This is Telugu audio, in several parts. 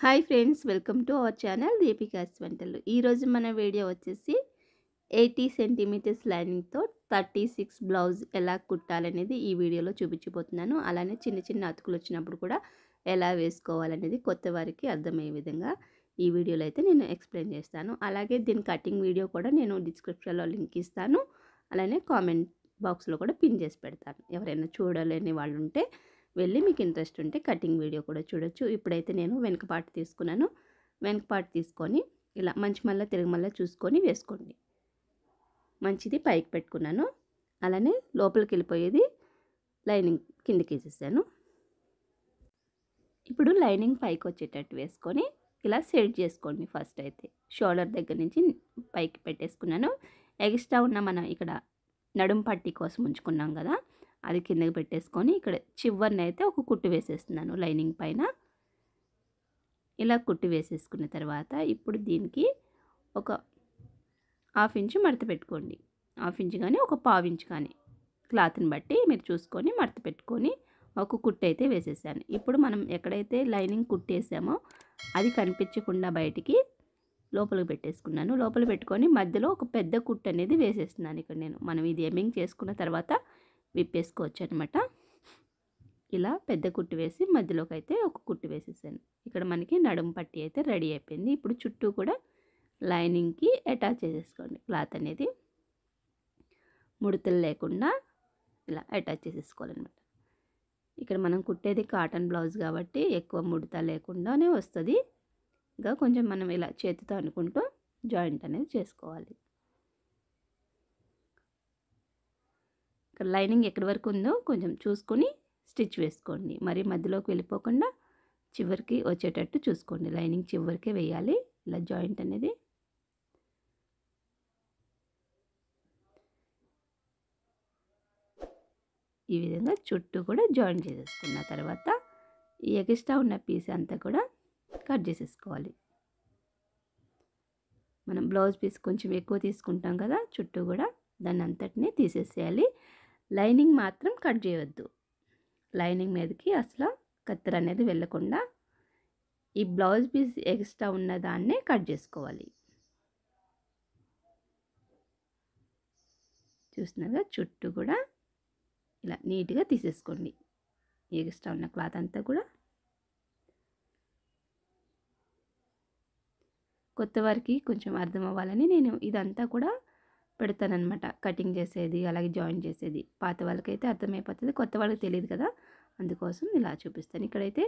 hi friends welcome to our channel Deepika's వంటలు ఈరోజు మన వీడియో వచ్చేసి ఎయిటీ సెంటీమీటర్స్ లైనింగ్తో థర్టీ సిక్స్ బ్లౌజ్ ఎలా కుట్టాలనేది ఈ వీడియోలో చూపించిపోతున్నాను అలానే చిన్న చిన్న అతుకులు వచ్చినప్పుడు కూడా ఎలా వేసుకోవాలనేది కొత్త వారికి అర్థమయ్యే విధంగా ఈ వీడియోలో అయితే నేను ఎక్స్ప్లెయిన్ చేస్తాను అలాగే దీని కటింగ్ వీడియో కూడా నేను డిస్క్రిప్షన్లో లింక్ ఇస్తాను అలానే కామెంట్ బాక్స్లో కూడా పిన్ చేసి పెడతాను ఎవరైనా చూడలేని వాళ్ళు ఉంటే వెళ్ళి మీకు ఇంట్రెస్ట్ ఉంటే కటింగ్ వీడియో కూడా చూడొచ్చు ఇప్పుడైతే నేను వెనుక తీసుకున్నాను వెనుక తీసుకొని ఇలా మంచి మళ్ళీ తిరగ మళ్ళీ చూసుకొని వేసుకోండి మంచిది పైకి పెట్టుకున్నాను అలానే లోపలికి వెళ్ళిపోయేది లైనింగ్ కిందకి వేసేసాను ఇప్పుడు లైనింగ్ పైకి వచ్చేటట్టు వేసుకొని ఇలా సెట్ చేసుకోండి ఫస్ట్ అయితే షోల్డర్ దగ్గర నుంచి పైకి పెట్టేసుకున్నాను ఎక్స్ట్రా ఉన్న మనం ఇక్కడ నడుం పట్టి కోసం ఉంచుకున్నాం కదా అది కిందకి పెట్టేసుకొని ఇక్కడ చివరిని అయితే ఒక కుట్టు వేసేస్తున్నాను లైనింగ్ పైన ఇలా కుట్టు వేసేసుకున్న తర్వాత ఇప్పుడు దీనికి ఒక హాఫ్ ఇంచ్ మడత పెట్టుకోండి హాఫ్ ఇంచ్ కానీ ఒక పావు ఇంచ్ కానీ క్లాత్ని బట్టి మీరు చూసుకొని మడత పెట్టుకొని ఒక కుట్టు అయితే వేసేసాను ఇప్పుడు మనం ఎక్కడైతే లైనింగ్ కుట్టేసామో అది కనిపించకుండా బయటికి లోపలికి పెట్టేసుకున్నాను లోపల పెట్టుకొని మధ్యలో ఒక పెద్ద కుట్టు అనేది వేసేస్తున్నాను ఇక్కడ నేను మనం ఇది ఎమింగ్ చేసుకున్న తర్వాత విప్పేసుకోవచ్చు అనమాట ఇలా పెద్ద కుట్టు వేసి మధ్యలోకి అయితే ఒక కుట్టు వేసేసాను ఇక్కడ మనకి నడుము పట్టి అయితే రెడీ అయిపోయింది ఇప్పుడు చుట్టూ కూడా లైనింగ్కి అటాచ్ చేసేసుకోండి క్లాత్ అనేది ముడతలు లేకుండా ఇలా అటాచ్ చేసేసుకోవాలన్నమాట ఇక్కడ మనం కుట్టేది కాటన్ బ్లౌజ్ కాబట్టి ఎక్కువ ముడత లేకుండానే వస్తుంది ఇంకా కొంచెం మనం ఇలా చేతితో అనుకుంటూ జాయింట్ అనేది చేసుకోవాలి ఇక్కడ లైనింగ్ ఎక్కడి వరకు ఉందో కొంచెం చూసుకొని స్టిచ్ వేసుకోండి మరి మధ్యలోకి వెళ్ళిపోకుండా చివరికి వచ్చేటట్టు చూసుకోండి లైనింగ్ చివరికే వేయాలి ఇలా జాయింట్ అనేది ఈ విధంగా చుట్టూ కూడా జాయిన్ చేసేసుకున్న తర్వాత ఈ ఎగిస్ట్రా ఉన్న పీస్ అంతా కూడా కట్ చేసేసుకోవాలి మనం బ్లౌజ్ పీస్ కొంచెం ఎక్కువ తీసుకుంటాం కదా చుట్టూ కూడా దాన్ని అంతటినీ తీసేసేయాలి లైనింగ్ మాత్రం కట్ చేయవద్దు లైనింగ్ మీదకి అసలు కత్తెర అనేది వెళ్ళకుండా ఈ బ్లౌజ్ పీస్ ఎక్స్ట్రా ఉన్న దాన్నే కట్ చేసుకోవాలి చూసినారుగా చుట్టూ కూడా ఇలా నీట్గా తీసేసుకోండి ఎక్స్ట్రా ఉన్న క్లాత్ అంతా కూడా కొత్త వారికి కొంచెం అర్థం అవ్వాలని నేను ఇదంతా కూడా పెడతానమాట కటింగ్ చేసేది అలాగే జాయిన్ చేసేది పాత వాళ్ళకైతే అర్థమైపోతుంది కొత్త వాళ్ళకి తెలియదు కదా అందుకోసం ఇలా చూపిస్తాను ఇక్కడైతే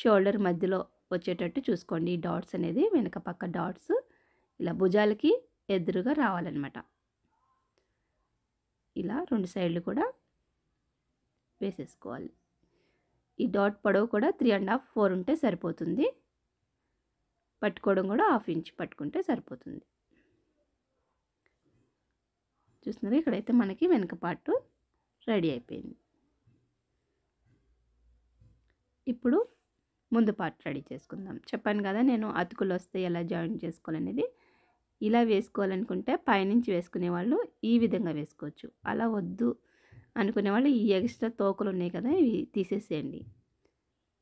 షోల్డర్ మధ్యలో వచ్చేటట్టు చూసుకోండి ఈ డాట్స్ అనేది వెనక పక్క డాట్స్ ఇలా భుజాలకి ఎదురుగా రావాలన్నమాట ఇలా రెండు సైడ్లు కూడా వేసేసుకోవాలి ఈ డాట్ పొడవు కూడా త్రీ అండ్ హాఫ్ ఫోర్ ఉంటే సరిపోతుంది పట్టుకోవడం కూడా హాఫ్ ఇంచ్ పట్టుకుంటే సరిపోతుంది చూస్తున్నారు ఇక్కడైతే మనకి వెనక పాటు రెడీ అయిపోయింది ఇప్పుడు ముందు పార్ట్ రెడీ చేసుకుందాం చెప్పాను కదా నేను అతుకులు వస్తే ఎలా జాయిన్ చేసుకోవాలనేది ఇలా వేసుకోవాలనుకుంటే పైనుంచి వేసుకునే వాళ్ళు ఈ విధంగా వేసుకోవచ్చు అలా వద్దు అనుకునే వాళ్ళు ఈ ఎక్స్ట్రా తోకలు ఉన్నాయి కదా ఇవి తీసేసేయండి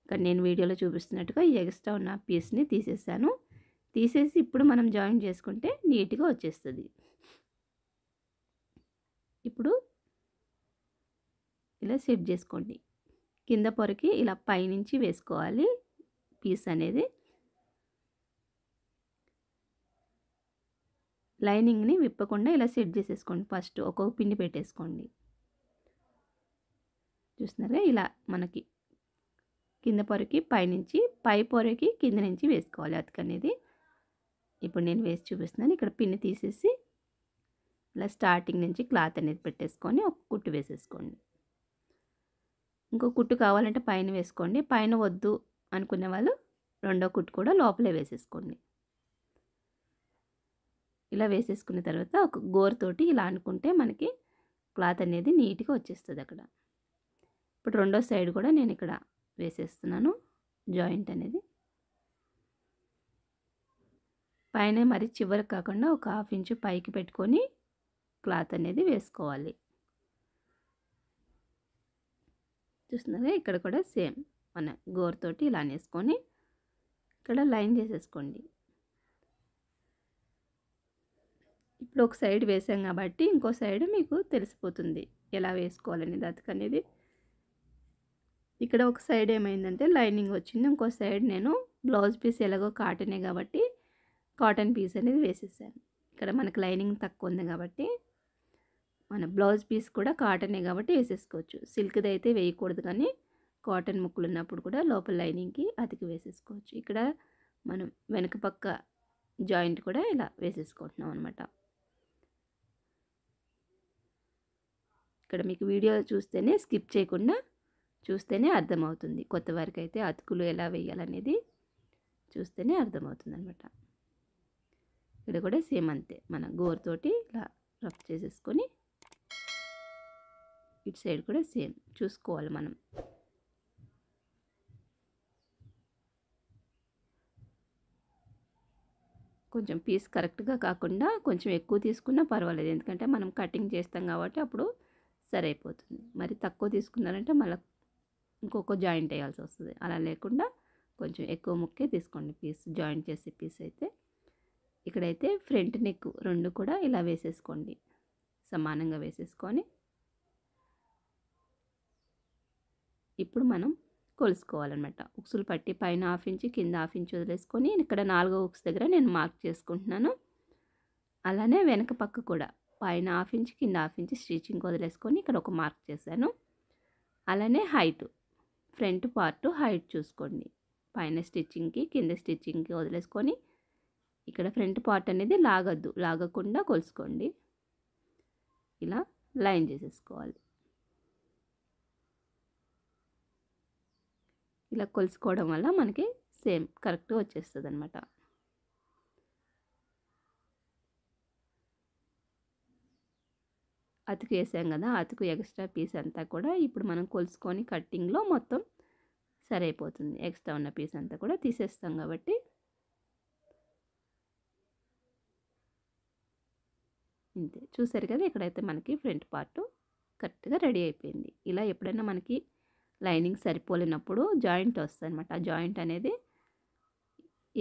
ఇక్కడ నేను వీడియోలో చూపిస్తున్నట్టుగా ఈ ఎక్స్ట్రా ఉన్న పీస్ని తీసేసాను తీసేసి ఇప్పుడు మనం జాయిన్ చేసుకుంటే నీట్గా వచ్చేస్తుంది ఇప్పుడు ఇలా సెట్ చేసుకోండి కింద పొరకి ఇలా పైనుంచి వేసుకోవాలి పీస్ అనేది లైనింగ్ని విప్పకుండా ఇలా సెట్ చేసేసుకోండి ఫస్ట్ ఒక్కొక్క పిండి పెట్టేసుకోండి చూస్తున్నారు ఇలా మనకి కింద పొరకి పైనుంచి పై పొరకి కింద నుంచి వేసుకోవాలి అతకనేది ఇప్పుడు నేను వేసి చూపిస్తున్నాను ఇక్కడ పిన్ని తీసేసి ఇలా స్టార్టింగ్ నుంచి క్లాత్ అనేది పెట్టేసుకొని ఒక కుట్టు వేసేసుకోండి ఇంకో కుట్టు కావాలంటే పైన వేసుకోండి పైన వద్దు అనుకునే వాళ్ళు రెండో కుట్టు కూడా లోపలే వేసేసుకోండి ఇలా వేసేసుకున్న తర్వాత ఒక గోరుతోటి ఇలా అనుకుంటే మనకి క్లాత్ అనేది నీట్గా వచ్చేస్తుంది అక్కడ ఇప్పుడు రెండో సైడ్ కూడా నేను ఇక్కడ వేసేస్తున్నాను జాయింట్ అనేది పైన మరి చివరికి కాకుండా ఒక హాఫ్ ఇంచు పైకి పెట్టుకొని క్లాత్ అనేది వేసుకోవాలి చూస్తున్నారా ఇక్కడ కూడా సేమ్ మన గోరుతోటి ఇలా వేసుకొని ఇక్కడ లైన్ చేసేసుకోండి ఇప్పుడు ఒక సైడ్ వేసాం కాబట్టి ఇంకో సైడ్ మీకు తెలిసిపోతుంది ఎలా వేసుకోవాలనేది అతకనేది ఇక్కడ ఒక సైడ్ ఏమైందంటే లైనింగ్ వచ్చింది ఇంకో సైడ్ నేను బ్లౌజ్ పీస్ ఎలాగో కాటనే కాబట్టి కాటన్ పీస్ అనేది వేసేసాను ఇక్కడ మనకు లైనింగ్ తక్కువ ఉంది కాబట్టి మన బ్లౌజ్ పీస్ కూడా కాటనే కాబట్టి వేసేసుకోవచ్చు సిల్క్ది అయితే వేయకూడదు కానీ కాటన్ ముక్కులు ఉన్నప్పుడు కూడా లోపల లైనింగ్కి అతికి వేసేసుకోవచ్చు ఇక్కడ మనం వెనక పక్క జాయింట్ కూడా ఇలా వేసేసుకుంటున్నాం అనమాట ఇక్కడ మీకు వీడియో చూస్తేనే స్కిప్ చేయకుండా చూస్తేనే అర్థమవుతుంది కొత్త వారికి అయితే అతుకులు ఎలా వేయాలనేది చూస్తేనే అర్థమవుతుంది అనమాట ఇక్కడ కూడా సేమ్ అంతే మన గోరుతోటి ఇలా రఫ్ చేసేసుకొని ఇటు సైడ్ కూడా సేమ్ చూసుకోవాలి మనం కొంచెం పీస్ కరెక్ట్గా కాకుండా కొంచెం ఎక్కువ తీసుకున్నా పర్వాలేదు ఎందుకంటే మనం కటింగ్ చేస్తాం కాబట్టి అప్పుడు సరైపోతుంది మరి తక్కువ తీసుకున్నారంటే మళ్ళీ ఇంకొక జాయింట్ వేయాల్సి వస్తుంది అలా లేకుండా కొంచెం ఎక్కువ ముక్కే తీసుకోండి పీస్ జాయింట్ చేసే పీస్ అయితే ఇక్కడైతే ఫ్రంట్ నెక్ రెండు కూడా ఇలా వేసేసుకోండి సమానంగా వేసేసుకొని ఇప్పుడు మనం కొలుసుకోవాలన్నమాట ఉక్సులు పట్టి పైన హాఫ్ ఇంచు కింద హాఫ్ ఇంచు వదిలేసుకొని ఇక్కడ నాలుగో ఉక్స్ దగ్గర నేను మార్క్ చేసుకుంటున్నాను అలానే వెనక పక్క కూడా పైన హాఫ్ ఇంచి కింద హాఫ్ ఇంచి స్టిచ్చింగ్ వదిలేసుకొని ఇక్కడ ఒక మార్క్ చేశాను అలానే హైట్ ఫ్రంట్ పార్ట్ హైట్ చూసుకోండి పైన స్టిచ్చింగ్కి కింద స్టిచ్చింగ్కి వదిలేసుకొని ఇక్కడ ఫ్రంట్ పార్ట్ అనేది లాగద్దు లాగకుండా కొలుసుకోండి ఇలా లైన్ చేసేసుకోవాలి ఇలా కొలుసుకోవడం వల్ల మనకి సేమ్ కరెక్ట్ వచ్చేస్తుంది అనమాట అతుకు వేసాం కదా అతుకు ఎక్స్ట్రా పీస్ అంతా కూడా ఇప్పుడు మనం కొలుసుకొని కట్టింగ్లో మొత్తం సరైపోతుంది ఎక్స్ట్రా ఉన్న పీస్ అంతా కూడా తీసేస్తాం కాబట్టి ఇంతే చూసారు కదా ఇక్కడైతే మనకి ఫ్రంట్ పార్ట్ కరెక్ట్గా రెడీ అయిపోయింది ఇలా ఎప్పుడైనా మనకి లైనింగ్ సరిపోలేనప్పుడు జాయింట్ వస్తుంది అనమాట ఆ జాయింట్ అనేది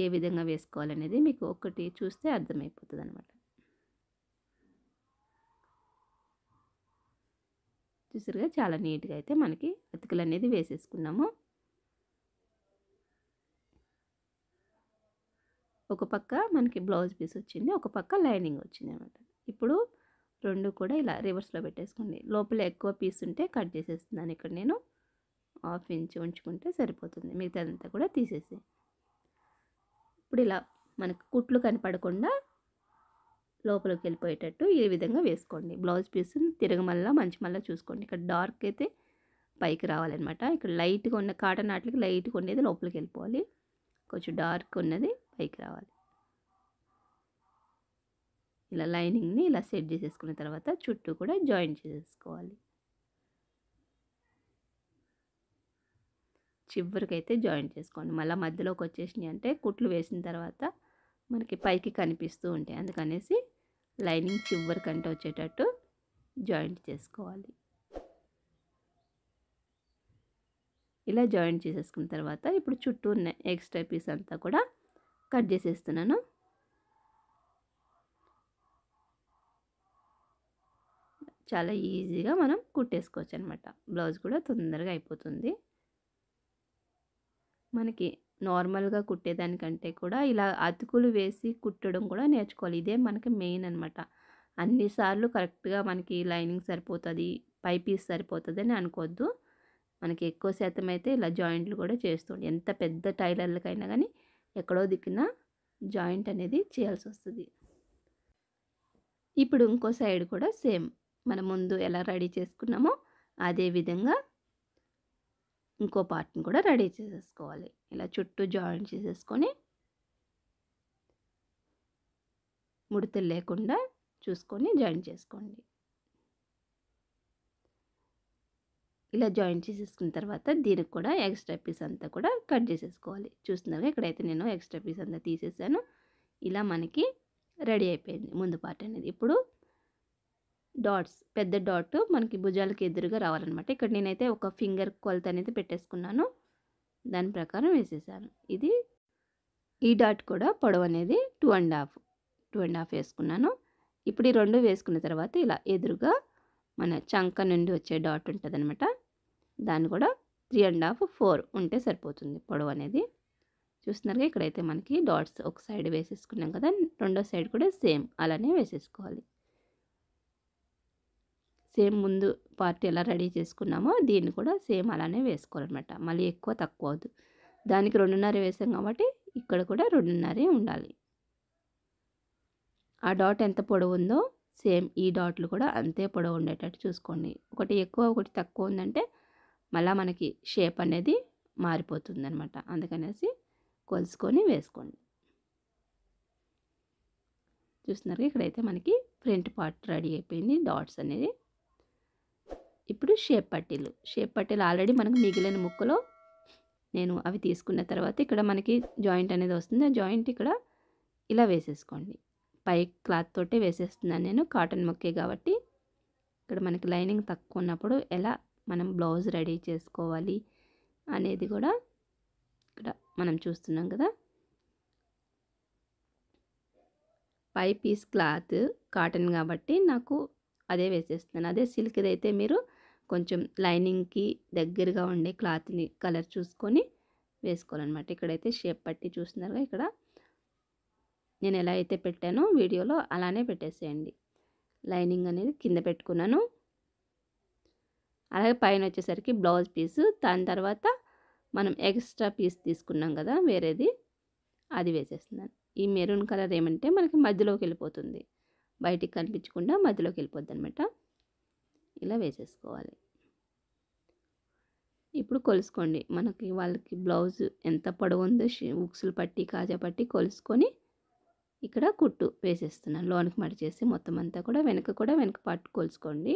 ఏ విధంగా వేసుకోవాలనేది మీకు ఒకటి చూస్తే అర్థమైపోతుంది అనమాట చూసారుగా చాలా నీట్గా అయితే మనకి అతికలు అనేది వేసేసుకున్నాము ఒక పక్క మనకి బ్లౌజ్ పీస్ వచ్చింది ఒక పక్క లైనింగ్ వచ్చింది అనమాట ఇప్పుడు రెండు కూడా ఇలా రివర్స్లో పెట్టేసుకోండి లోపల ఎక్కువ పీస్ ఉంటే కట్ చేసేస్తున్నాను ఇక్కడ నేను ఆఫ్ ఇంచి ఉంచుకుంటే సరిపోతుంది మిగతాదంతా కూడా తీసేసి ఇప్పుడు ఇలా మనకు కుట్లు కనపడకుండా లోపలికి వెళ్ళిపోయేటట్టు ఈ విధంగా వేసుకోండి బ్లౌజ్ పీస్ తిరగమల్లా మంచి మళ్ళీ చూసుకోండి ఇక్కడ డార్క్ అయితే పైకి రావాలన్నమాట ఇక్కడ లైట్గా ఉన్న కాటన్ ఆటలకి లైట్గా ఉండేది లోపలికి వెళ్ళిపోవాలి కొంచెం డార్క్ ఉన్నది పైకి రావాలి ఇలా లైనింగ్ని ఇలా సెట్ చేసేసుకున్న తర్వాత చుట్టూ కూడా జాయిన్ చేసేసుకోవాలి చివరికైతే జాయిన్ చేసుకోండి మళ్ళీ మధ్యలోకి వచ్చేసినాయి అంటే కుట్లు వేసిన తర్వాత మనకి పైకి కనిపిస్తూ ఉంటాయి అందుకనేసి లైనింగ్ కంటే వచ్చేటట్టు జాయింట్ చేసుకోవాలి ఇలా జాయింట్ చేసేసుకున్న తర్వాత ఇప్పుడు చుట్టూ ఉన్న ఎక్స్ట్రా పీస్ అంతా కూడా కట్ చేసేస్తున్నాను చాలా ఈజీగా మనం కుట్టేసుకోవచ్చు అనమాట బ్లౌజ్ కూడా తొందరగా అయిపోతుంది మనకి నార్మల్గా కుట్టేదానికంటే కూడా ఇలా అతుకులు వేసి కుట్టడం కూడా నేర్చుకోవాలి ఇదే మనకి మెయిన్ అనమాట అన్నిసార్లు కరెక్ట్గా మనకి లైనింగ్ సరిపోతుంది పై పీస్ సరిపోతుంది అని అనుకోవద్దు మనకి ఎక్కువ శాతం అయితే ఇలా జాయింట్లు కూడా చేస్తుంది ఎంత పెద్ద టైలర్లకైనా కానీ ఎక్కడో దిక్కున జాయింట్ అనేది చేయాల్సి వస్తుంది ఇప్పుడు ఇంకో సైడ్ కూడా సేమ్ మన ముందు ఎలా రెడీ చేసుకున్నామో అదే విధంగా ఇంకో పార్ట్ని కూడా రెడీ చేసేసుకోవాలి ఇలా చుట్టూ జాయిన్ చేసేసుకొని ముడతలు లేకుండా చూసుకొని జాయిన్ చేసుకోండి ఇలా జాయిన్ చేసేసుకున్న తర్వాత దీనికి కూడా ఎక్స్ట్రా పీస్ అంతా కూడా కట్ చేసేసుకోవాలి చూస్తున్నారుగా ఇక్కడైతే నేను ఎక్స్ట్రా పీస్ అంతా తీసేసాను ఇలా మనకి రెడీ అయిపోయింది ముందు పార్ట్ అనేది ఇప్పుడు డాట్స్ పెద్ద డాట్ మనకి భుజాలకు ఎదురుగా రావాలన్నమాట ఇక్కడ నేనైతే ఒక ఫింగర్ కొలత అనేది పెట్టేసుకున్నాను దాని ప్రకారం వేసేసాను ఇది ఈ డాట్ కూడా పొడవు అనేది two and half two and half వేసుకున్నాను ఇప్పుడు ఈ రెండు వేసుకున్న తర్వాత ఇలా ఎదురుగా మన చంక నుండి వచ్చే డాట్ ఉంటుంది అనమాట దాన్ని కూడా త్రీ అండ్ హాఫ్ ఫోర్ ఉంటే సరిపోతుంది పొడవు అనేది చూస్తున్నారుగా ఇక్కడైతే మనకి డాట్స్ ఒక సైడ్ వేసేసుకున్నాం కదా రెండో సైడ్ కూడా సేమ్ అలానే వేసేసుకోవాలి సేమ్ ముందు పార్టీ ఎలా రెడీ చేసుకున్నామో దీన్ని కూడా సేమ్ అలానే వేసుకోవాలన్నమాట మళ్ళీ ఎక్కువ తక్కువ అవద్దు దానికి రెండున్నర వేసాం కాబట్టి ఇక్కడ కూడా రెండున్నరే ఉండాలి ఆ డాట్ ఎంత పొడవు ఉందో సేమ్ ఈ డాట్లు కూడా అంతే పొడవు ఉండేటట్టు చూసుకోండి ఒకటి ఎక్కువ ఒకటి తక్కువ ఉందంటే మళ్ళీ మనకి షేప్ అనేది మారిపోతుంది అనమాట అందుకనేసి కొలుసుకొని వేసుకోండి చూస్తున్నారు ఇక్కడైతే మనకి ఫ్రంట్ పార్ట్ రెడీ అయిపోయింది డాట్స్ అనేది ఇప్పుడు షేప్ పట్టీలు షేప్ పట్టీలు ఆల్రెడీ మనకు మిగిలిన ముక్కలో నేను అవి తీసుకున్న తర్వాత ఇక్కడ మనకి జాయింట్ అనేది వస్తుంది ఆ జాయింట్ ఇక్కడ ఇలా వేసేసుకోండి పై క్లాత్ తోటే వేసేస్తున్నాను నేను కాటన్ మొక్కే కాబట్టి ఇక్కడ మనకి లైనింగ్ తక్కువ ఉన్నప్పుడు ఎలా మనం బ్లౌజ్ రెడీ చేసుకోవాలి అనేది కూడా ఇక్కడ మనం చూస్తున్నాం కదా పై పీస్ క్లాత్ కాటన్ కాబట్టి నాకు అదే వేసేస్తున్నాను అదే సిల్క్ది అయితే మీరు కొంచెం లైనింగ్కి దగ్గరగా ఉండే క్లాత్ని కలర్ చూసుకొని వేసుకోవాలన్నమాట ఇక్కడైతే షేప్ పట్టి చూస్తున్నారుగా ఇక్కడ నేను ఎలా అయితే పెట్టానో వీడియోలో అలానే పెట్టేసేయండి లైనింగ్ అనేది కింద పెట్టుకున్నాను అలాగే పైన వచ్చేసరికి బ్లౌజ్ పీసు దాని తర్వాత మనం ఎక్స్ట్రా పీస్ తీసుకున్నాం కదా వేరేది అది వేసేస్తున్నాను ఈ మెరూన్ కలర్ ఏమంటే మనకి మధ్యలోకి వెళ్ళిపోతుంది బయటికి కనిపించకుండా మధ్యలోకి వెళ్ళిపోద్ది అనమాట ఇలా వేసేసుకోవాలి ఇప్పుడు కొలుసుకోండి మనకి వాళ్ళకి బ్లౌజ్ ఎంత పొడవు ఉందో ఉక్సులు పట్టి కాజా పట్టి కొలుసుకొని ఇక్కడ కుట్టు వేసేస్తున్నాను లోనికి మడి చేసి మొత్తం అంతా కూడా వెనక కూడా వెనక పట్టు కొలుసుకోండి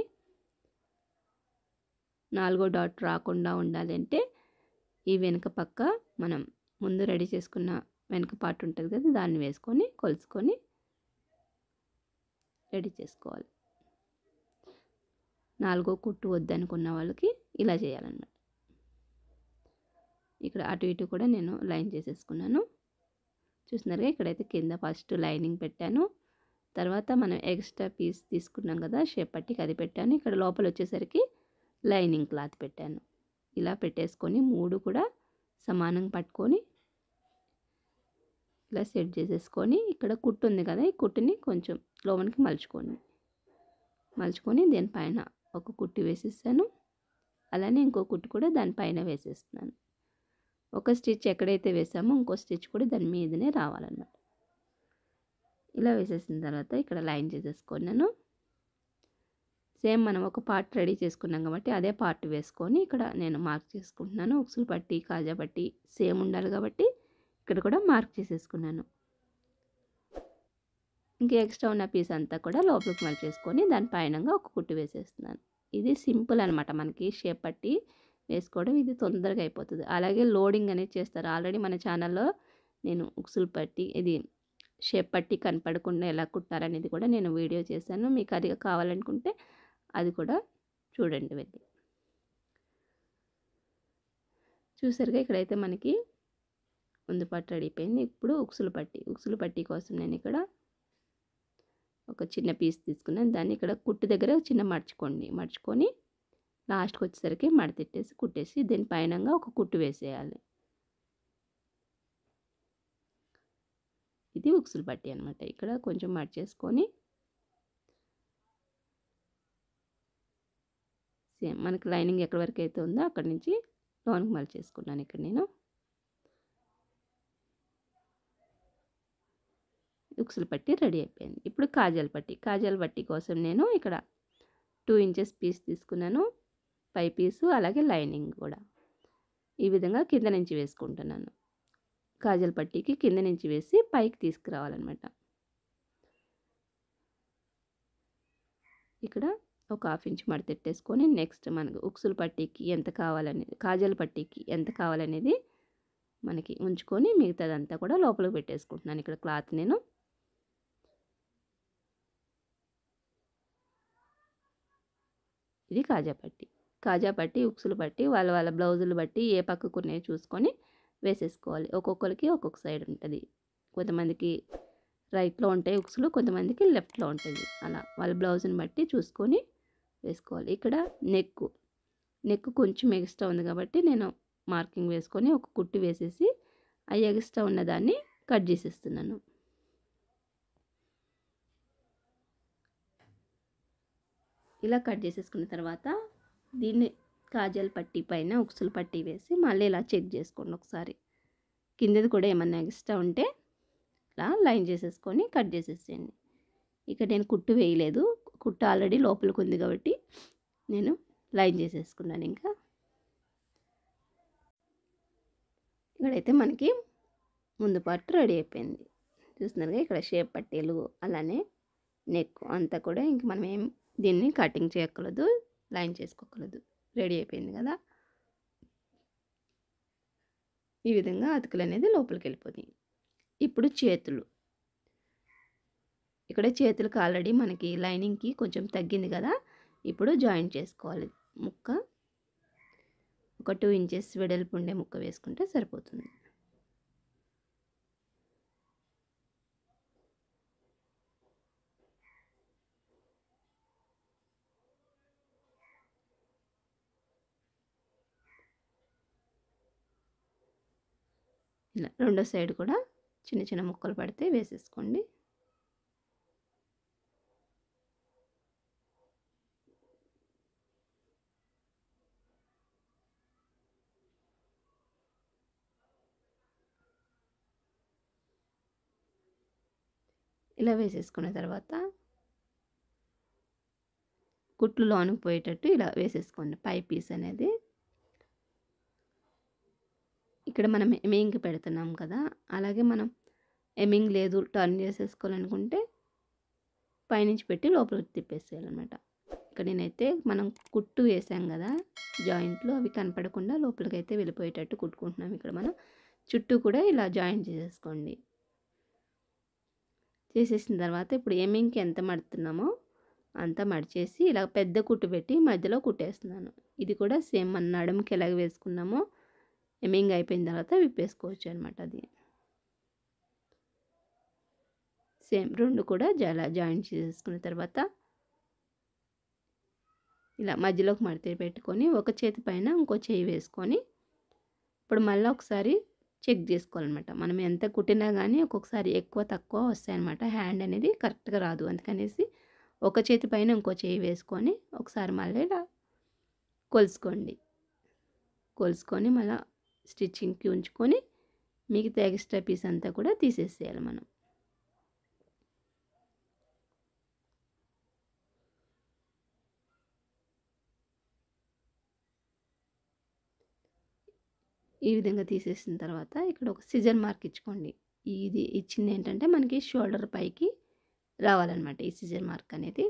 నాలుగో డాట్ రాకుండా ఉండాలి అంటే ఈ వెనుక పక్క మనం ముందు రెడీ చేసుకున్న వెనుక పార్ట్ ఉంటుంది కదా దాన్ని వేసుకొని కొలుసుకొని రెడీ చేసుకోవాలి నాలుగో కుట్టు వద్దనుకున్న వాళ్ళకి ఇలా చేయాలన్నమాట ఇక్కడ అటు ఇటు కూడా నేను లైన్ చేసేసుకున్నాను చూసినారుగా ఇక్కడైతే కింద ఫస్ట్ లైనింగ్ పెట్టాను తర్వాత మనం ఎక్స్ట్రా పీస్ తీసుకున్నాం కదా షేప్ పట్టికి అది పెట్టాను ఇక్కడ లోపల వచ్చేసరికి లైనింగ్ క్లాత్ పెట్టాను ఇలా పెట్టేసుకొని మూడు కూడా సమానంగా పట్టుకొని ఇలా సెట్ చేసేసుకొని ఇక్కడ కుట్టు ఉంది కదా ఈ కుట్టుని కొంచెం లోపలికి మలుచుకోండి మలుచుకొని దీనిపైన ఒక కుట్టు వేసేసాను అలానే ఇంకో కుట్టు కూడా దానిపైన వేసేస్తున్నాను ఒక స్టిచ్ ఎక్కడైతే వేసామో ఇంకో స్టిచ్ కూడా దాని మీదనే రావాలన్నమాట ఇలా వేసేసిన తర్వాత ఇక్కడ లైన్ చేసేసుకున్నాను సేమ్ మనం ఒక పార్ట్ రెడీ చేసుకున్నాం కాబట్టి అదే పార్ట్ వేసుకొని ఇక్కడ నేను మార్క్ చేసుకుంటున్నాను ఉక్సులు పట్టి కాజా పట్టి సేమ్ ఉండాలి కాబట్టి ఇక్కడ కూడా మార్క్ చేసేసుకున్నాను ఇంకా ఎక్స్ట్రా ఉన్న పీస్ అంతా కూడా లోపలికి మార్చేసుకొని దాని పైనంగా ఒక కుట్టు వేసేస్తున్నాను ఇది సింపుల్ అనమాట మనకి షేప్ పట్టి వేసుకోవడం ఇది తొందరగా అయిపోతుంది అలాగే లోడింగ్ అనేది చేస్తారు ఆల్రెడీ మన ఛానల్లో నేను ఉక్సులు పట్టి ఇది షేప్ పట్టి కనపడకుండా ఎలా కుట్టారనేది కూడా నేను వీడియో చేశాను మీకు అది కావాలనుకుంటే అది కూడా చూడండి వెళ్ళి చూసారుగా ఇక్కడైతే మనకి ముందు పట్టు అడిగిపోయింది ఇప్పుడు ఉక్సులు పట్టి ఉక్సులు పట్టి కోసం నేను ఇక్కడ ఒక చిన్న పీస్ తీసుకున్నాను దాన్ని ఇక్కడ కుట్టు దగ్గర చిన్న మర్చుకోండి మర్చుకొని లాస్ట్కి వచ్చేసరికి మడతిట్టేసి కుట్టేసి దీనిపైన ఒక కుట్టు వేసేయాలి ఇది ఉక్సులు పట్టి అనమాట ఇక్కడ కొంచెం మడి చేసుకొని సేమ్ మనకి లైనింగ్ ఎక్కడి వరకు అయితే ఉందో అక్కడి నుంచి లోన్కి మళ్ళీ చేసుకున్నాను ఇక్కడ నేను ఉక్సులు పట్టి రెడీ అయిపోయింది ఇప్పుడు కాజాల పట్టి కాజల పట్టి కోసం నేను ఇక్కడ టూ ఇంచెస్ పీస్ తీసుకున్నాను పై పీసు అలాగే లైనింగ్ కూడా ఈ విధంగా కింద నుంచి వేసుకుంటున్నాను కాజల్ పట్టీకి కింద నుంచి వేసి పైకి తీసుకురావాలన్నమాట ఇక్కడ ఒక హాఫ్ ఇంచ్ మడతెట్టేసుకొని నెక్స్ట్ మనకు ఉక్సుల పట్టీకి ఎంత కావాలనేది కాజల్ పట్టీకి ఎంత కావాలనేది మనకి ఉంచుకొని మిగతాదంతా కూడా లోపలికి పెట్టేసుకుంటున్నాను ఇక్కడ క్లాత్ నేను ఇది కాజా పట్టీ కాజా బట్టి ఉక్సులు బట్టి వాళ్ళ వాళ్ళ బ్లౌజులు బట్టి ఏ పక్కకు ఉన్నాయో చూసుకొని వేసేసుకోవాలి ఒక్కొక్కరికి ఒక్కొక్క సైడ్ ఉంటుంది కొంతమందికి రైట్లో ఉంటాయి ఉక్సులు కొంతమందికి లెఫ్ట్లో ఉంటుంది అలా వాళ్ళ బ్లౌజ్ని బట్టి చూసుకొని వేసుకోవాలి ఇక్కడ నెక్ నెక్ కొంచెం ఎక్స్ట్రా ఉంది కాబట్టి నేను మార్కింగ్ వేసుకొని ఒక కుట్టి వేసేసి ఆ ఎక్స్ట్రా ఉన్నదాన్ని కట్ చేసేస్తున్నాను ఇలా కట్ చేసేసుకున్న తర్వాత దీన్ని కాజల్ పట్టి పైన ఉక్సులు పట్టి వేసి మళ్ళీ ఇలా చెక్ చేసుకోండి ఒకసారి కిందది కూడా ఏమన్నా ఎక్స్ట్రా ఉంటే ఇలా లైన్ చేసేసుకొని కట్ చేసేసేయండి ఇక్కడ నేను కుట్టు వేయలేదు కుట్టు ఆల్రెడీ లోపలికి ఉంది కాబట్టి నేను లైన్ చేసేసుకున్నాను ఇంకా ఇక్కడైతే మనకి ముందు పార్ట్ రెడీ అయిపోయింది చూస్తున్నారుగా ఇక్కడ షేప్ పట్టేలు అలానే నెక్ అంతా కూడా ఇంక మనం ఏం దీన్ని కటింగ్ చేయకూడదు లైన్ చేసుకోకూడదు రెడీ అయిపోయింది కదా ఈ విధంగా అతుకులు అనేది లోపలికి వెళ్ళిపోతాయి ఇప్పుడు చేతులు ఇక్కడ చేతులకు ఆల్రెడీ మనకి లైనింగ్కి కొంచెం తగ్గింది కదా ఇప్పుడు జాయింట్ చేసుకోవాలి ముక్క ఒక టూ ఇంచెస్ వెడల్పు ఉండే ముక్క వేసుకుంటే సరిపోతుంది ఇలా రెండో సైడ్ కూడా చిన్న చిన్న ముక్కలు పడితే వేసేసుకోండి ఇలా వేసేసుకున్న తర్వాత కుట్లు లోనికి పోయేటట్టు ఇలా వేసేసుకోండి పై పీస్ అనేది ఇక్కడ మనం ఎమింగ్ పెడుతున్నాం కదా అలాగే మనం ఎమింగ్ లేదు టర్న్ చేసేసుకోవాలనుకుంటే పైనుంచి పెట్టి లోపల తిప్పేసేయాలన్నమాట ఇక్కడ నేనైతే మనం కుట్టు వేసాం కదా జాయింట్లో అవి కనపడకుండా లోపలికి అయితే వెళ్ళిపోయేటట్టు కుట్టుకుంటున్నాం ఇక్కడ మనం చుట్టూ కూడా ఇలా జాయింట్ చేసేసుకోండి చేసేసిన తర్వాత ఇప్పుడు ఏమింగ్కి ఎంత మడుతున్నామో అంతా మడిచేసి ఇలా పెద్ద కుట్టు పెట్టి మధ్యలో కుట్టేస్తున్నాను ఇది కూడా సేమ్ మన నడుముకి ఎలాగ వేసుకున్నామో ఎమ్మింగ్ అయిపోయిన తర్వాత విప్పేసుకోవచ్చు అనమాట అది సేమ్ రెండు కూడా జలా జాయిన్ చేసుకున్న తర్వాత ఇలా మధ్యలోకి మడితే పెట్టుకొని ఒక చేతి పైన ఇంకో చేయి వేసుకొని ఇప్పుడు మళ్ళీ ఒకసారి చెక్ చేసుకోవాలన్నమాట మనం ఎంత కుట్టినా కానీ ఒక్కొక్కసారి ఎక్కువ తక్కువ వస్తాయన్నమాట హ్యాండ్ అనేది కరెక్ట్గా రాదు అందుకనేసి ఒక చేతి పైన ఇంకో చేయి వేసుకొని ఒకసారి మళ్ళీ ఇలా కొలుసుకోండి కొలుసుకొని మళ్ళీ స్టిచ్చింగ్కి ఉంచుకొని మిగతా ఎక్స్ట్రా పీస్ అంతా కూడా తీసేసేయాలి మనం ఈ విధంగా తీసేసిన తర్వాత ఇక్కడ ఒక సిజర్ మార్క్ ఇచ్చుకోండి ఇది ఇచ్చింది ఏంటంటే మనకి షోల్డర్ పైకి రావాలన్నమాట ఈ సిజర్ మార్క్ అనేది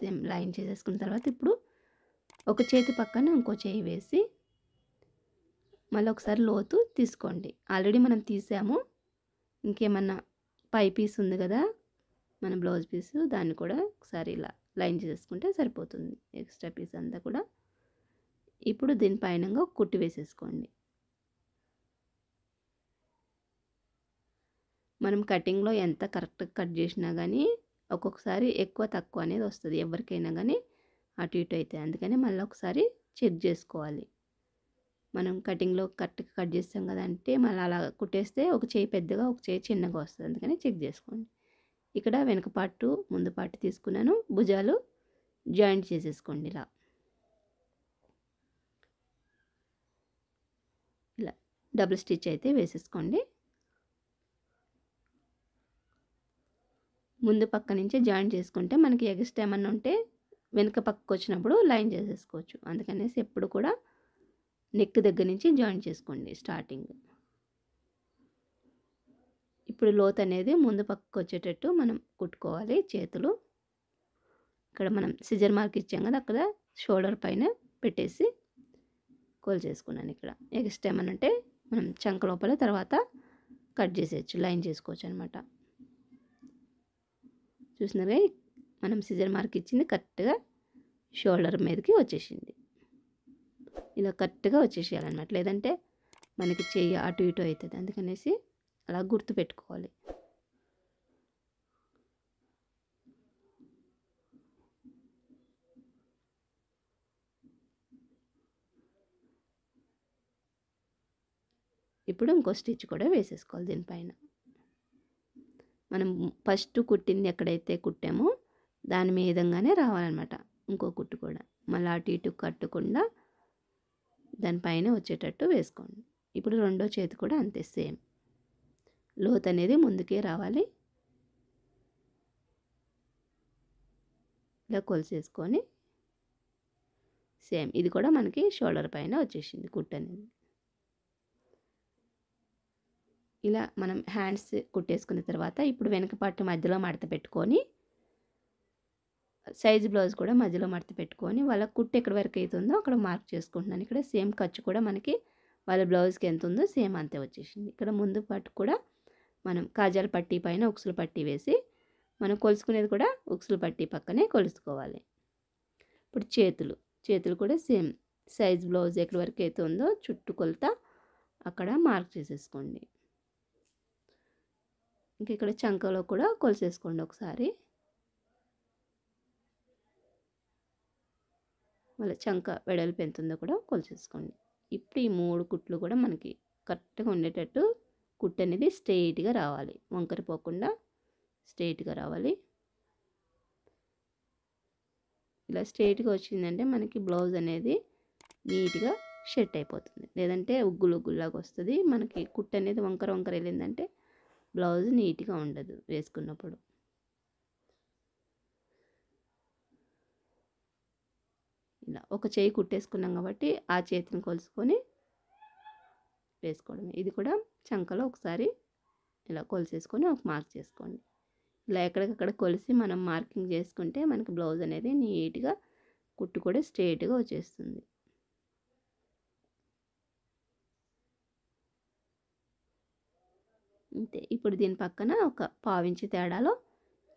సేమ్ లైన్ చేసేసుకున్న తర్వాత ఇప్పుడు ఒక చేతి పక్కన ఇంకో చేయి వేసి మళ్ళీ ఒకసారి లోతు తీసుకోండి ఆల్రెడీ మనం తీసాము ఇంకేమన్నా పై పీస్ ఉంది కదా మన బ్లౌజ్ పీసు దాన్ని కూడా ఒకసారి ఇలా లైన్ చేసుకుంటే సరిపోతుంది ఎక్స్ట్రా పీస్ అంతా కూడా ఇప్పుడు ఒక కుట్టి వేసేసుకోండి మనం కటింగ్లో ఎంత కరెక్ట్గా కట్ చేసినా కానీ ఒక్కొక్కసారి ఎక్కువ తక్కువ అనేది వస్తుంది ఎవరికైనా కానీ అటు ఇటు అవుతాయి అందుకని మళ్ళీ ఒకసారి చెక్ చేసుకోవాలి మనం కటింగ్లో కరెక్ట్గా కట్ చేస్తాం కదంటే మళ్ళీ అలా కుట్టేస్తే ఒక చేయి పెద్దగా ఒక చేయి చిన్నగా వస్తుంది అందుకని చెక్ చేసుకోండి ఇక్కడ వెనక పాటు ముందు పాటు తీసుకున్నాను భుజాలు జాయింట్ చేసేసుకోండి ఇలా ఇలా డబుల్ స్టిచ్ అయితే వేసేసుకోండి ముందు పక్క నుంచే జాయింట్ చేసుకుంటే మనకి ఎగస్ట్ ఏమన్నా ఉంటే వెనుక పక్కకు వచ్చినప్పుడు లైన్ చేసేసుకోవచ్చు అందుకనేసి ఎప్పుడు కూడా నెక్ దగ్గర నుంచి జాయిన్ చేసుకోండి స్టార్టింగ్ ఇప్పుడు లోత్ అనేది ముందు పక్కకు వచ్చేటట్టు మనం కుట్టుకోవాలి చేతులు ఇక్కడ మనం సిజర్ మార్క్ ఇచ్చాం కదా అక్కడ షోల్డర్ పైన పెట్టేసి కోల్ చేసుకున్నాను ఇక్కడ నెక్స్ట్ ఏమనంటే మనం చంక లోపల తర్వాత కట్ చేసేయచ్చు లైన్ చేసుకోవచ్చు అనమాట చూసినవి మనం సిజర్ మార్క్ ఇచ్చింది కరెక్ట్గా షోల్డర్ మీదకి వచ్చేసింది ఇలా కరెక్ట్గా వచ్చేసేయాలన్నమాట లేదంటే మనకి చెయ్యి అటు ఇటు అవుతుంది అందుకనేసి అలా గుర్తుపెట్టుకోవాలి ఇప్పుడు ఇంకో స్టిచ్ కూడా వేసేసుకోవాలి దీనిపైన మనం ఫస్ట్ కుట్టింది ఎక్కడైతే కుట్టామో దాని మీదంగానే రావాలన్నమాట ఇంకో కుట్టు కూడా మళ్ళీ అటు ఇటు కట్టకుండా దానిపైన వచ్చేటట్టు వేసుకోండి ఇప్పుడు రెండో చేతి కూడా అంతే సేమ్ లోత్ అనేది ముందుకే రావాలి ఇలా కొలిసేసుకొని సేమ్ ఇది కూడా మనకి షోల్డర్ పైన వచ్చేసింది కుట్టు అనేది ఇలా మనం హ్యాండ్స్ కుట్టేసుకున్న తర్వాత ఇప్పుడు వెనక పట్టు మధ్యలో మడత పెట్టుకొని సైజు బ్లౌజ్ కూడా మధ్యలో మడత పెట్టుకొని వాళ్ళ కుట్టు ఎక్కడి వరకు అవుతుందో అక్కడ మార్క్ చేసుకుంటున్నాను ఇక్కడ సేమ్ ఖర్చు కూడా మనకి వాళ్ళ బ్లౌజ్కి ఎంత ఉందో సేమ్ అంతే వచ్చేసింది ఇక్కడ ముందు పట్టు కూడా మనం కాజాల పట్టీ పైన ఉక్సులు పట్టీ వేసి మనం కొలుసుకునేది కూడా ఉక్సులు పట్టీ పక్కనే కొలుసుకోవాలి ఇప్పుడు చేతులు చేతులు కూడా సేమ్ సైజ్ బ్లౌజ్ ఎక్కడి వరకు అయితే ఉందో చుట్టూ కొలత అక్కడ మార్క్ చేసేసుకోండి ఇంక ఇక్కడ చంకలో కూడా కొలిసేసుకోండి ఒకసారి మళ్ళీ చంక వెడల్పు ఎంత ఉందో కూడా కొలిచేసుకోండి ఇప్పుడు ఈ మూడు కుట్లు కూడా మనకి కరెక్ట్గా ఉండేటట్టు కుట్టు అనేది స్ట్రైట్గా రావాలి వంకర పోకుండా స్ట్రైట్గా రావాలి ఇలా స్ట్రైట్గా వచ్చిందంటే మనకి బ్లౌజ్ అనేది నీట్గా షెట్ అయిపోతుంది లేదంటే ఉగ్గులు ఉగ్గుల్లాగా వస్తుంది మనకి కుట్టు అనేది వంకర వంకర వెళ్ళిందంటే బ్లౌజ్ నీట్గా ఉండదు వేసుకున్నప్పుడు ఇలా ఒక చేయి కుట్టేసుకున్నాం కాబట్టి ఆ చేతిని కొలుసుకొని వేసుకోవడమే ఇది కూడా చంకలో ఒకసారి ఇలా కొలిసేసుకొని ఒక మార్క్ చేసుకోండి ఇలా ఎక్కడికక్కడ కొలిసి మనం మార్కింగ్ చేసుకుంటే మనకి బ్లౌజ్ అనేది నీట్గా కుట్టు కూడా స్ట్రేట్గా వచ్చేస్తుంది అంతే ఇప్పుడు దీని పక్కన ఒక పావించి తేడాలో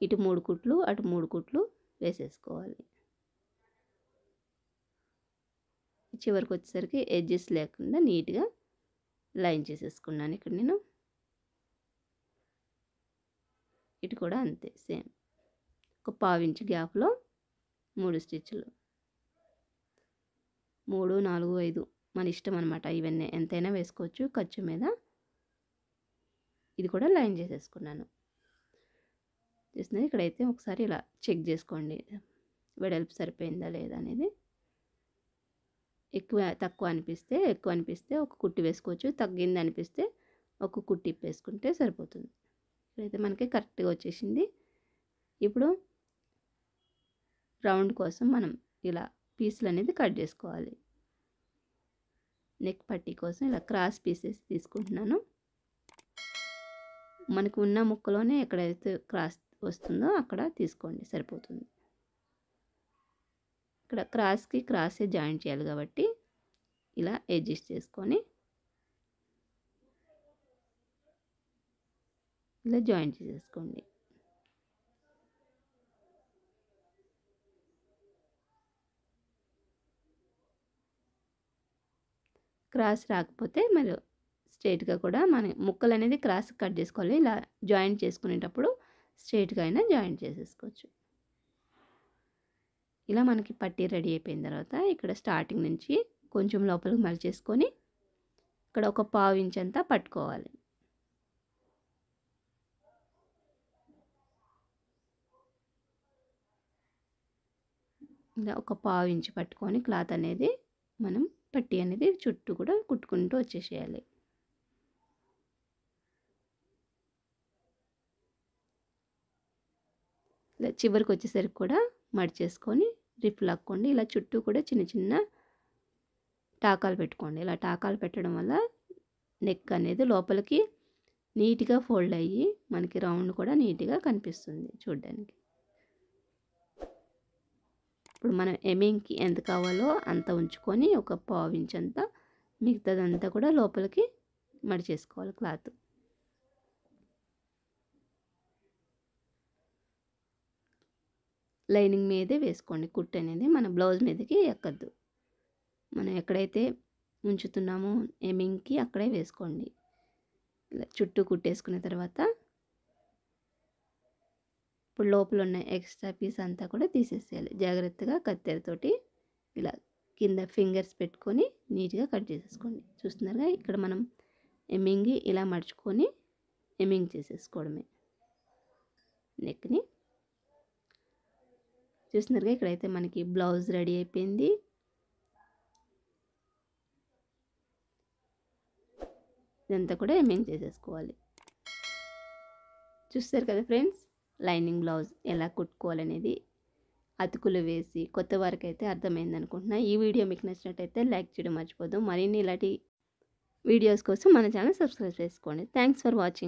ఇటు మూడు కుట్లు అటు మూడు కుట్లు వేసేసుకోవాలి చివరికి వచ్చేసరికి ఎడ్జెస్ లేకుండా నీట్గా లైన్ చేసేసుకున్నాను ఇక్కడ నేను ఇటు కూడా అంతే సేమ్ ఒక పావించి గ్యాప్లో మూడు స్టిచ్లు మూడు నాలుగు ఐదు మన ఇష్టం అనమాట ఇవన్నీ ఎంతైనా వేసుకోవచ్చు ఖర్చు మీద ఇది కూడా లైన్ చేసేసుకున్నాను చేసిన ఇక్కడైతే ఒకసారి ఇలా చెక్ చేసుకోండి వెడల్పు సరిపోయిందా లేదా అనేది ఎక్కువ తక్కువ అనిపిస్తే ఎక్కువ అనిపిస్తే ఒక కుట్టి వేసుకోవచ్చు తగ్గింది అనిపిస్తే ఒక కుట్టి వేసుకుంటే సరిపోతుంది అయితే మనకి కరెక్ట్గా వచ్చేసింది ఇప్పుడు రౌండ్ కోసం మనం ఇలా పీసులు అనేది కట్ చేసుకోవాలి నెక్ పట్టీ కోసం ఇలా క్రాస్ పీసెస్ తీసుకుంటున్నాను మనకు ఉన్న ముక్కలోనే ఎక్కడైతే క్రాస్ వస్తుందో అక్కడ తీసుకోండి సరిపోతుంది ఇక్కడ క్రాస్కి క్రాసే జాయింట్ చేయాలి కాబట్టి ఇలా అడ్జస్ట్ చేసుకొని ఇలా జాయింట్ చేసేసుకోండి క్రాస్ రాకపోతే మరి స్ట్రైట్గా కూడా మన ముక్కలు అనేది క్రాస్ కట్ చేసుకోవాలి ఇలా జాయింట్ చేసుకునేటప్పుడు స్ట్రైట్గా అయినా జాయింట్ చేసేసుకోవచ్చు ఇలా మనకి పట్టీ రెడీ అయిపోయిన తర్వాత ఇక్కడ స్టార్టింగ్ నుంచి కొంచెం లోపలికి మలిచేసుకొని ఇక్కడ ఒక పావు ఇంచ్ అంతా పట్టుకోవాలి ఇలా ఒక పావు ఇంచ్ పట్టుకొని క్లాత్ అనేది మనం పట్టి అనేది చుట్టూ కూడా కుట్టుకుంటూ వచ్చేసేయాలి ఇలా చివరికి వచ్చేసరికి కూడా మడిచేసుకొని రిప్ లాక్కోండి ఇలా చుట్టూ కూడా చిన్న చిన్న టాకాలు పెట్టుకోండి ఇలా టాకాలు పెట్టడం వల్ల నెక్ అనేది లోపలికి నీట్గా ఫోల్డ్ అయ్యి మనకి రౌండ్ కూడా నీట్గా కనిపిస్తుంది చూడ్డానికి ఇప్పుడు మనం ఎమింగ్కి ఎంత కావాలో అంత ఉంచుకొని ఒక పావు ఇంచ్ అంతా మిగతాదంతా కూడా లోపలికి మడిచేసుకోవాలి క్లాత్ లైనింగ్ మీదే వేసుకోండి కుట్టు అనేది మన బ్లౌజ్ మీదకి ఎక్కద్దు మనం ఎక్కడైతే ఉంచుతున్నామో ఎమింగ్కి అక్కడే వేసుకోండి ఇలా చుట్టూ కుట్టేసుకున్న తర్వాత ఇప్పుడు లోపల ఉన్న ఎక్స్ట్రా పీస్ అంతా కూడా తీసేసేయాలి జాగ్రత్తగా కత్తెరతోటి ఇలా కింద ఫింగర్స్ పెట్టుకొని నీట్గా కట్ చేసేసుకోండి చూస్తున్నారుగా ఇక్కడ మనం ఎమ్మింగి ఇలా మడుచుకొని ఎమ్మింగ్ చేసేసుకోవడమే నెక్ని చూస్తున్నారుగా ఇక్కడైతే మనకి బ్లౌజ్ రెడీ అయిపోయింది ఇదంతా కూడా హెమ్మింగ్ చేసేసుకోవాలి చూస్తారు కదా ఫ్రెండ్స్ లైనింగ్ బ్లౌజ్ ఎలా కుట్టుకోవాలనేది అతుకులు వేసి కొత్త వారికి అయితే అర్థమైంది అనుకుంటున్నా ఈ వీడియో మీకు నచ్చినట్టయితే లైక్ చేయడం మర్చిపోదు మరిన్ని ఇలాంటి వీడియోస్ కోసం మన ఛానల్ సబ్స్క్రైబ్ చేసుకోండి థ్యాంక్స్ ఫర్ వాచింగ్